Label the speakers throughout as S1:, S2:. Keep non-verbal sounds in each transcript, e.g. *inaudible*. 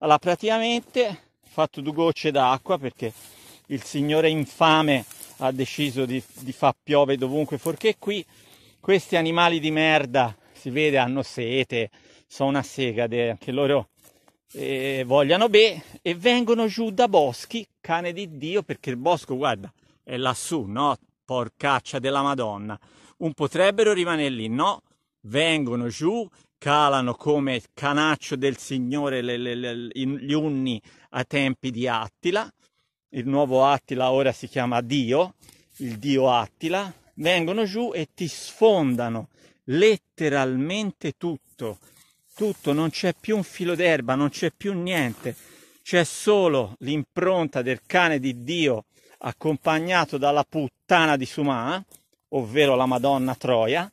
S1: Allora praticamente ho fatto due gocce d'acqua perché il signore infame ha deciso di, di far piove dovunque fuorché qui. Questi animali di merda, si vede, hanno sete, sono una sega, anche loro eh, vogliano bene e vengono giù da boschi, cane di Dio, perché il bosco, guarda, è lassù, no? Porcaccia della Madonna. Un potrebbero rimanere lì, no? vengono giù, calano come canaccio del Signore le, le, le, gli unni a tempi di Attila. Il nuovo Attila ora si chiama Dio, il Dio Attila. Vengono giù e ti sfondano letteralmente tutto. Tutto, non c'è più un filo d'erba, non c'è più niente. C'è solo l'impronta del cane di Dio accompagnato dalla puttana di Sumà, ovvero la Madonna Troia,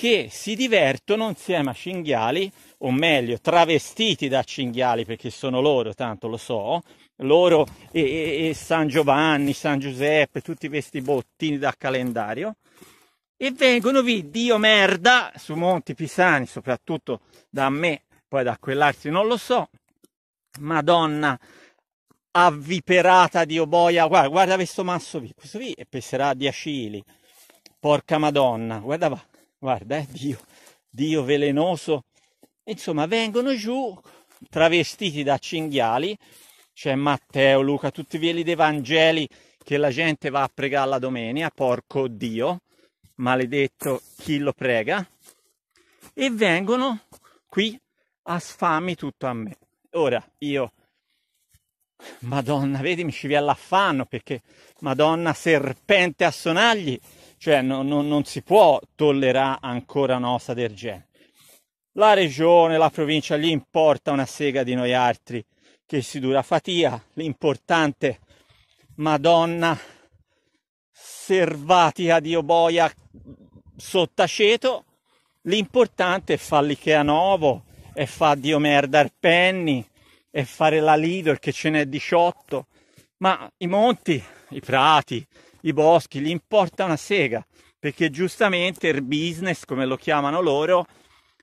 S1: che si divertono insieme a cinghiali, o meglio, travestiti da cinghiali, perché sono loro, tanto lo so, loro e, e, e San Giovanni, San Giuseppe, tutti questi bottini da calendario, e vengono vi, Dio merda, su Monti Pisani, soprattutto da me, poi da quell'altro non lo so, Madonna avviperata di oboia, guarda, guarda questo masso qui, questo qui peserà 10 kg, porca Madonna, guarda va, guarda, eh, Dio, Dio velenoso. Insomma, vengono giù travestiti da cinghiali, c'è Matteo, Luca, tutti quelli dei Vangeli che la gente va a pregare la domenica, porco Dio, maledetto chi lo prega, e vengono qui a sfami tutto a me. Ora, io, madonna, vedi, mi ci viene l'affanno, perché, madonna, serpente a sonagli, cioè no, no, non si può tollerare ancora una cosa del genere. La regione, la provincia gli importa una sega di noi altri che si dura fatia, l'importante Madonna servati servatica di Oboia sottaceto, l'importante è fare l'Ikea Novo, e fa Dio merda al Penny e fare la Lidl che ce n'è 18, ma i monti, i prati, i boschi, gli importa una sega, perché giustamente il business, come lo chiamano loro,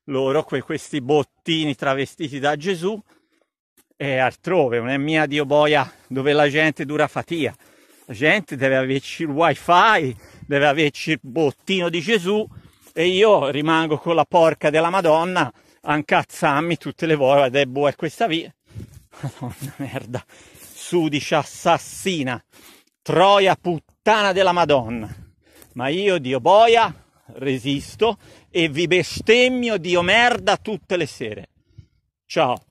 S1: loro que- questi bottini travestiti da Gesù, è altrove, non è mia Dio boia dove la gente dura fatia. La gente deve averci il wifi, deve averci il bottino di Gesù e io rimango con la porca della Madonna a incazzarmi tutte le volte, è ah, debbo è questa via. *laughs* Madonna merda, sudicia assassina, troia puttana puttana della Madonna. Ma io, Dio boia, resisto e vi bestemmio, Dio merda, tutte le sere. Ciao.